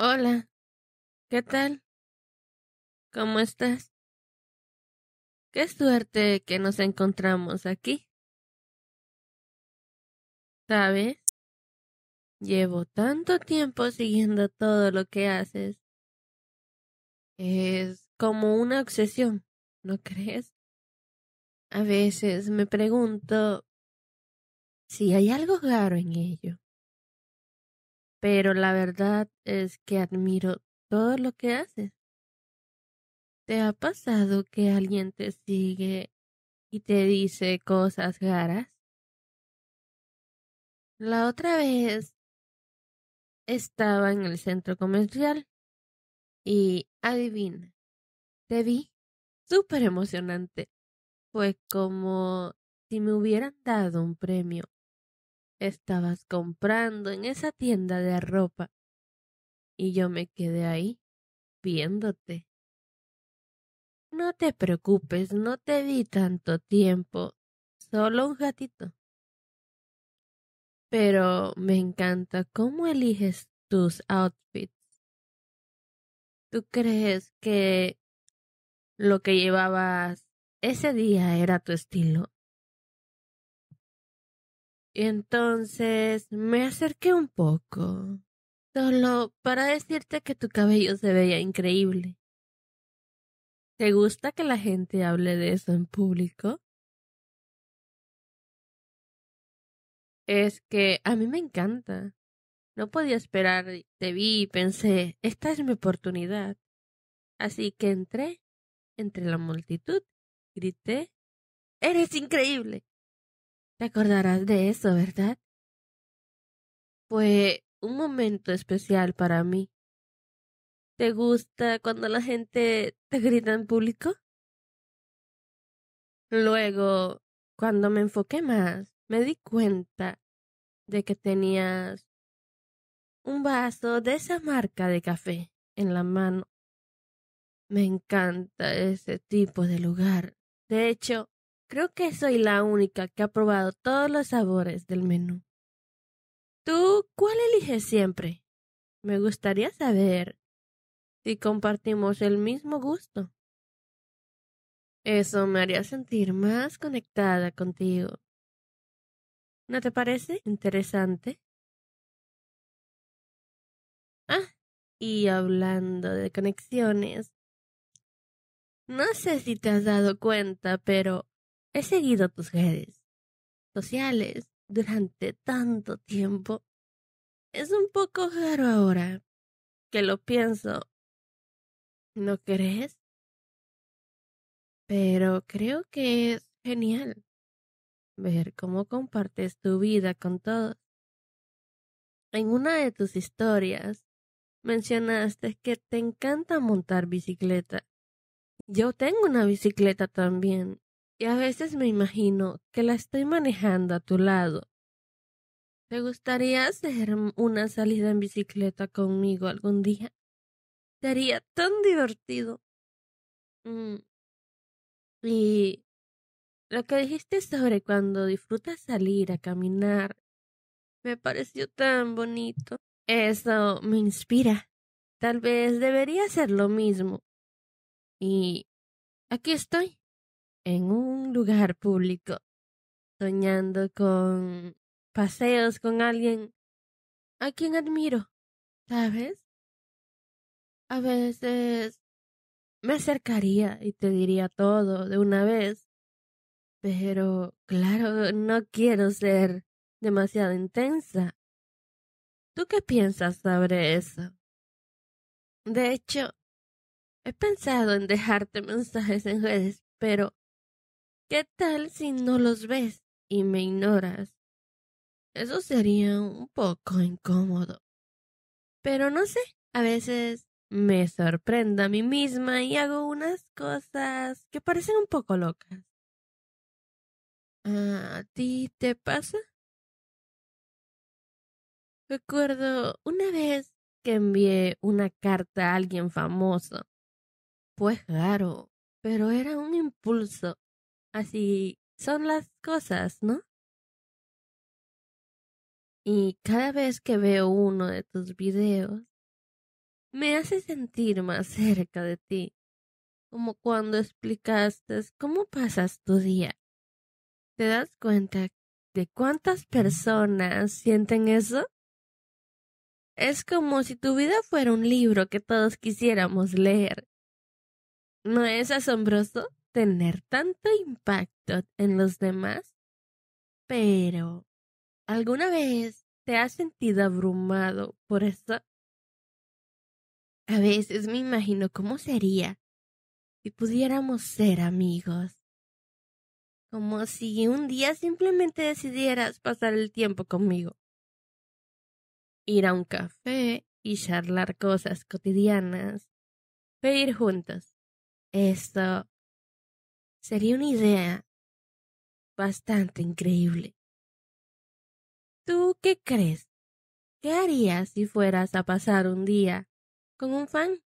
Hola, ¿qué tal? ¿Cómo estás? Qué suerte que nos encontramos aquí. ¿Sabes? Llevo tanto tiempo siguiendo todo lo que haces. Es como una obsesión, ¿no crees? A veces me pregunto si hay algo raro en ello pero la verdad es que admiro todo lo que haces. ¿Te ha pasado que alguien te sigue y te dice cosas raras? La otra vez estaba en el centro comercial y adivina, te vi súper emocionante. Fue como si me hubieran dado un premio estabas comprando en esa tienda de ropa. Y yo me quedé ahí, viéndote. No te preocupes, no te di tanto tiempo, solo un gatito. Pero me encanta cómo eliges tus outfits. ¿Tú crees que lo que llevabas ese día era tu estilo entonces me acerqué un poco, solo para decirte que tu cabello se veía increíble. ¿Te gusta que la gente hable de eso en público? Es que a mí me encanta. No podía esperar, te vi y pensé, esta es mi oportunidad. Así que entré entre la multitud, grité, ¡Eres increíble! Te acordarás de eso, ¿verdad? Fue un momento especial para mí. ¿Te gusta cuando la gente te grita en público? Luego, cuando me enfoqué más, me di cuenta de que tenías un vaso de esa marca de café en la mano. Me encanta ese tipo de lugar. De hecho, Creo que soy la única que ha probado todos los sabores del menú. ¿Tú cuál eliges siempre? Me gustaría saber si compartimos el mismo gusto. Eso me haría sentir más conectada contigo. ¿No te parece interesante? Ah, y hablando de conexiones. No sé si te has dado cuenta, pero He seguido tus redes sociales durante tanto tiempo. Es un poco raro ahora que lo pienso. ¿No crees? Pero creo que es genial ver cómo compartes tu vida con todos. En una de tus historias mencionaste que te encanta montar bicicleta. Yo tengo una bicicleta también y a veces me imagino que la estoy manejando a tu lado. ¿Te gustaría hacer una salida en bicicleta conmigo algún día? Sería tan divertido. Mm. Y lo que dijiste sobre cuando disfrutas salir a caminar me pareció tan bonito. Eso me inspira. Tal vez debería hacer lo mismo. Y aquí estoy en un lugar público, soñando con paseos con alguien a quien admiro, ¿sabes? A veces me acercaría y te diría todo de una vez, pero claro, no quiero ser demasiado intensa. ¿Tú qué piensas sobre eso? De hecho, he pensado en dejarte mensajes en redes, pero ¿Qué tal si no los ves y me ignoras? Eso sería un poco incómodo. Pero no sé, a veces me sorprendo a mí misma y hago unas cosas que parecen un poco locas. ¿A ti te pasa? Recuerdo una vez que envié una carta a alguien famoso. Pues raro, pero era un impulso Así son las cosas, ¿no? Y cada vez que veo uno de tus videos, me hace sentir más cerca de ti, como cuando explicaste cómo pasas tu día. ¿Te das cuenta de cuántas personas sienten eso? Es como si tu vida fuera un libro que todos quisiéramos leer. ¿No es asombroso? tener tanto impacto en los demás, pero ¿alguna vez te has sentido abrumado por eso? A veces me imagino cómo sería si pudiéramos ser amigos. Como si un día simplemente decidieras pasar el tiempo conmigo. Ir a un café y charlar cosas cotidianas. Pedir juntos. Eso Sería una idea bastante increíble. ¿Tú qué crees? ¿Qué harías si fueras a pasar un día con un fan?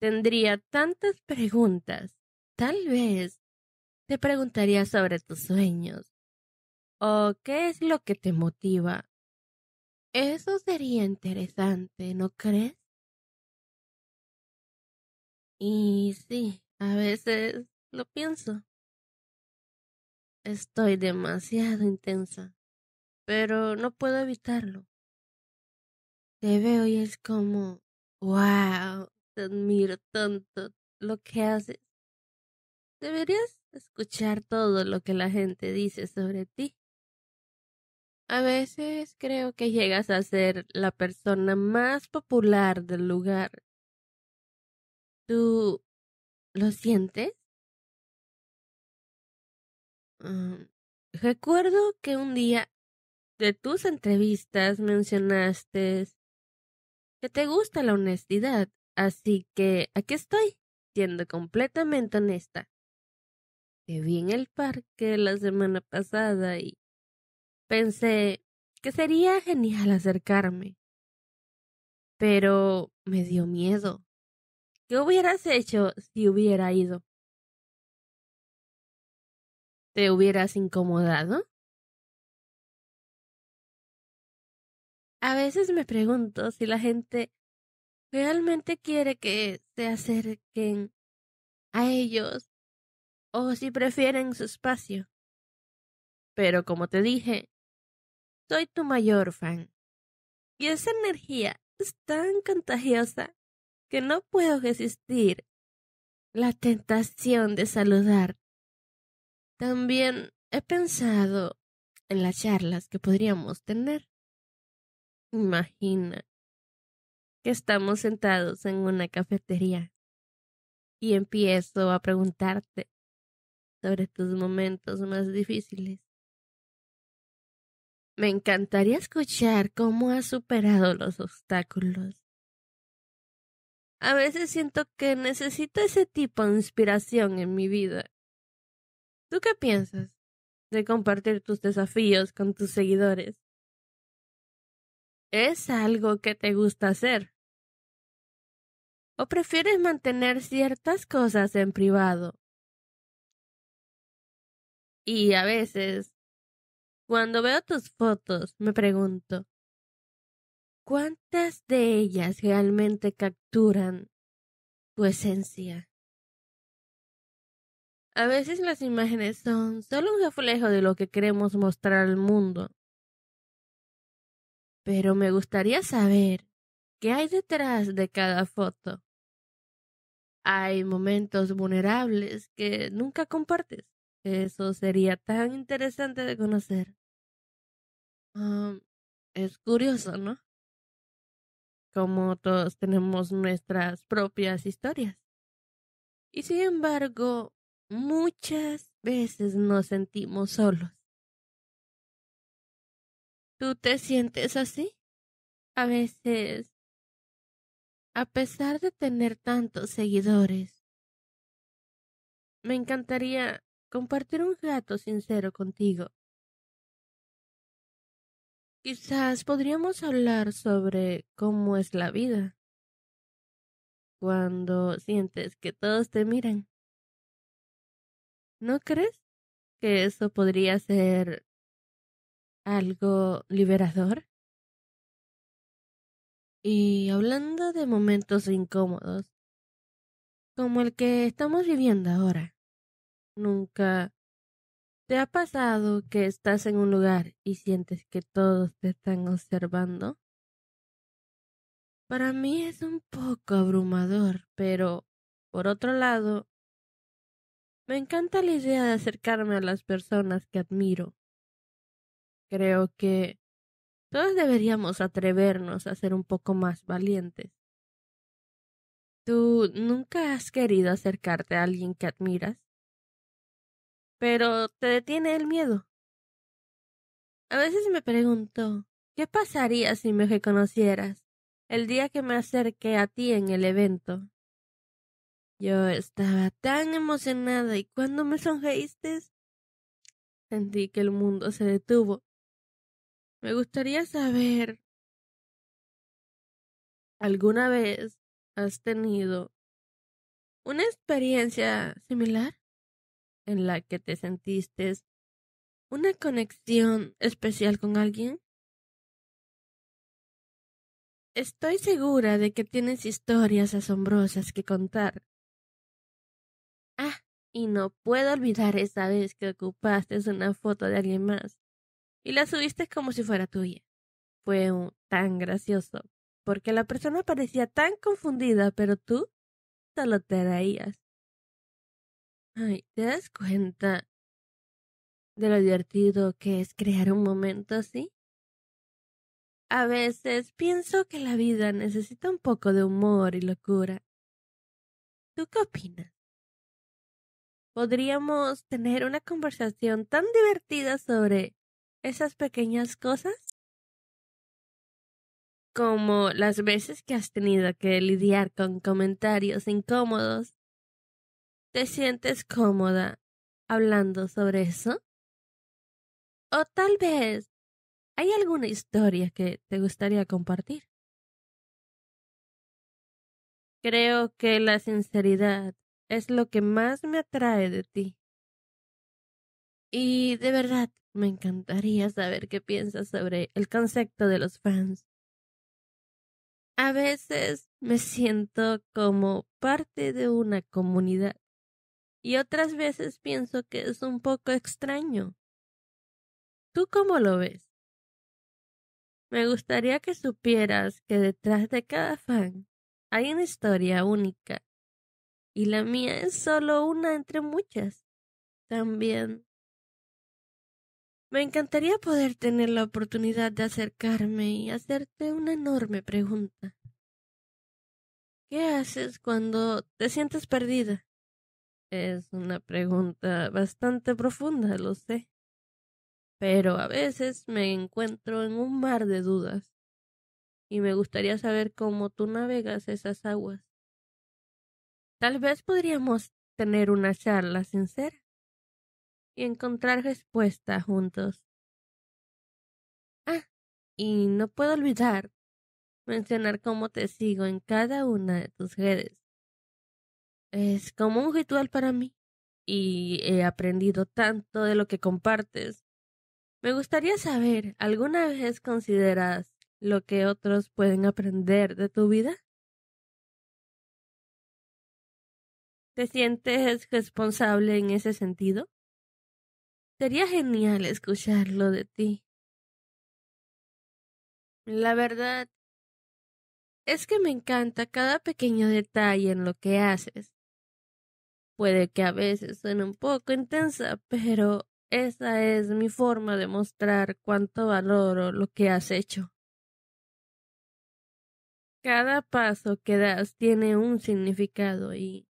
Tendría tantas preguntas. Tal vez te preguntaría sobre tus sueños o qué es lo que te motiva. Eso sería interesante, ¿no crees? Y sí, a veces lo pienso. Estoy demasiado intensa, pero no puedo evitarlo. Te veo y es como, wow, te admiro tanto lo que haces. Deberías escuchar todo lo que la gente dice sobre ti. A veces creo que llegas a ser la persona más popular del lugar. ¿Tú lo sientes? Mm, recuerdo que un día de tus entrevistas mencionaste que te gusta la honestidad, así que aquí estoy, siendo completamente honesta. Te vi en el parque la semana pasada y pensé que sería genial acercarme. Pero me dio miedo. ¿Qué hubieras hecho si hubiera ido? ¿Te hubieras incomodado? A veces me pregunto si la gente realmente quiere que se acerquen a ellos o si prefieren su espacio. Pero como te dije, soy tu mayor fan. Y esa energía es tan contagiosa que no puedo resistir la tentación de saludar también he pensado en las charlas que podríamos tener. Imagina que estamos sentados en una cafetería y empiezo a preguntarte sobre tus momentos más difíciles. Me encantaría escuchar cómo has superado los obstáculos. A veces siento que necesito ese tipo de inspiración en mi vida. ¿Tú qué piensas de compartir tus desafíos con tus seguidores? ¿Es algo que te gusta hacer? ¿O prefieres mantener ciertas cosas en privado? Y a veces, cuando veo tus fotos, me pregunto, ¿cuántas de ellas realmente capturan tu esencia? A veces las imágenes son solo un reflejo de lo que queremos mostrar al mundo. Pero me gustaría saber qué hay detrás de cada foto. Hay momentos vulnerables que nunca compartes. Eso sería tan interesante de conocer. es curioso, ¿no? Como todos tenemos nuestras propias historias. Y sin embargo, muchas veces nos sentimos solos. ¿Tú te sientes así? A veces, a pesar de tener tantos seguidores, me encantaría compartir un gato sincero contigo. Quizás podríamos hablar sobre cómo es la vida cuando sientes que todos te miran. ¿No crees que eso podría ser algo liberador? Y hablando de momentos incómodos, como el que estamos viviendo ahora, nunca ¿Te ha pasado que estás en un lugar y sientes que todos te están observando? Para mí es un poco abrumador, pero por otro lado, me encanta la idea de acercarme a las personas que admiro. Creo que todos deberíamos atrevernos a ser un poco más valientes. ¿Tú nunca has querido acercarte a alguien que admiras? Pero te detiene el miedo. A veces me pregunto, ¿qué pasaría si me reconocieras el día que me acerqué a ti en el evento? Yo estaba tan emocionada y cuando me sonreíste, sentí que el mundo se detuvo. Me gustaría saber, ¿alguna vez has tenido una experiencia similar en la que te sentiste una conexión especial con alguien? Estoy segura de que tienes historias asombrosas que contar. Y no puedo olvidar esa vez que ocupaste una foto de alguien más y la subiste como si fuera tuya. Fue un, tan gracioso, porque la persona parecía tan confundida, pero tú solo te reías. Ay, ¿te das cuenta de lo divertido que es crear un momento así? A veces pienso que la vida necesita un poco de humor y locura. ¿Tú qué opinas? podríamos tener una conversación tan divertida sobre esas pequeñas cosas como las veces que has tenido que lidiar con comentarios incómodos. ¿Te sientes cómoda hablando sobre eso? O tal vez hay alguna historia que te gustaría compartir. Creo que la sinceridad es lo que más me atrae de ti. Y de verdad, me encantaría saber qué piensas sobre el concepto de los fans. A veces me siento como parte de una comunidad y otras veces pienso que es un poco extraño. ¿Tú cómo lo ves? Me gustaría que supieras que detrás de cada fan hay una historia única y la mía es solo una entre muchas. También. Me encantaría poder tener la oportunidad de acercarme y hacerte una enorme pregunta. ¿Qué haces cuando te sientes perdida? Es una pregunta bastante profunda, lo sé. Pero a veces me encuentro en un mar de dudas y me gustaría saber cómo tú navegas esas aguas. Tal vez podríamos tener una charla sincera y encontrar respuesta juntos. Ah, y no puedo olvidar mencionar cómo te sigo en cada una de tus redes. Es como un ritual para mí y he aprendido tanto de lo que compartes. Me gustaría saber, ¿alguna vez consideras lo que otros pueden aprender de tu vida? ¿Te sientes responsable en ese sentido? Sería genial escucharlo de ti. La verdad es que me encanta cada pequeño detalle en lo que haces. Puede que a veces suene un poco intensa, pero esa es mi forma de mostrar cuánto valoro lo que has hecho. Cada paso que das tiene un significado y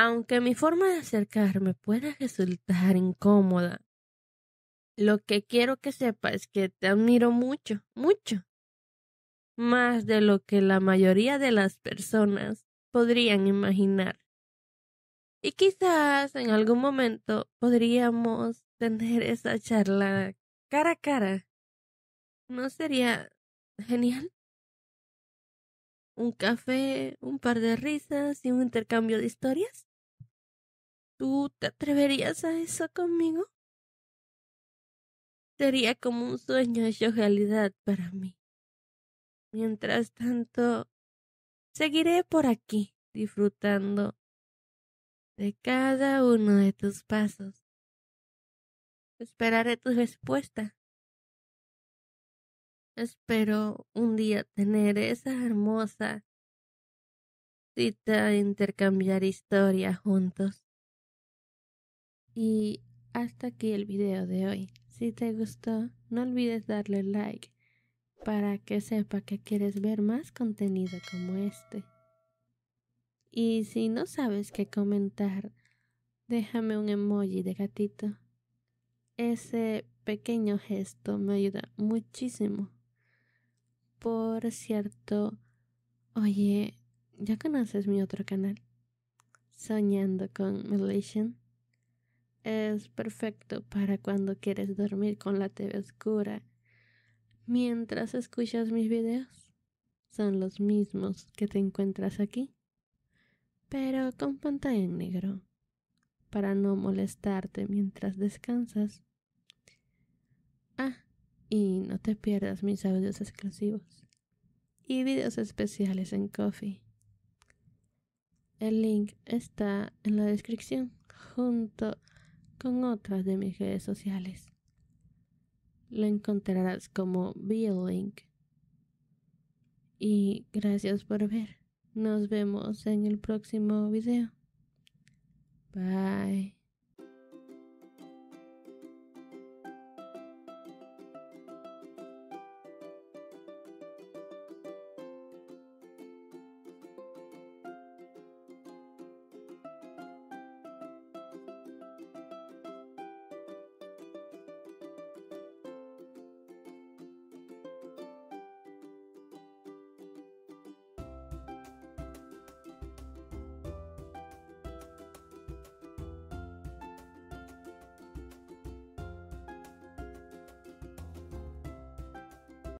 aunque mi forma de acercarme pueda resultar incómoda, lo que quiero que sepa es que te admiro mucho, mucho, más de lo que la mayoría de las personas podrían imaginar. Y quizás en algún momento podríamos tener esa charla cara a cara. ¿No sería genial? Un café, un par de risas y un intercambio de historias. ¿Tú te atreverías a eso conmigo? Sería como un sueño hecho realidad para mí. Mientras tanto, seguiré por aquí disfrutando de cada uno de tus pasos. Esperaré tu respuesta. Espero un día tener esa hermosa cita de intercambiar historia juntos. Y hasta aquí el video de hoy. Si te gustó, no olvides darle like para que sepa que quieres ver más contenido como este. Y si no sabes qué comentar, déjame un emoji de gatito. Ese pequeño gesto me ayuda muchísimo. Por cierto, oye, ¿ya conoces mi otro canal? Soñando con Malaysian. Es perfecto para cuando quieres dormir con la TV oscura. Mientras escuchas mis videos, son los mismos que te encuentras aquí, pero con pantalla en negro, para no molestarte mientras descansas. Ah, y no te pierdas mis audios exclusivos y videos especiales en Coffee. El link está en la descripción junto con otras de mis redes sociales. Lo encontrarás como link. Y gracias por ver. Nos vemos en el próximo video. Bye.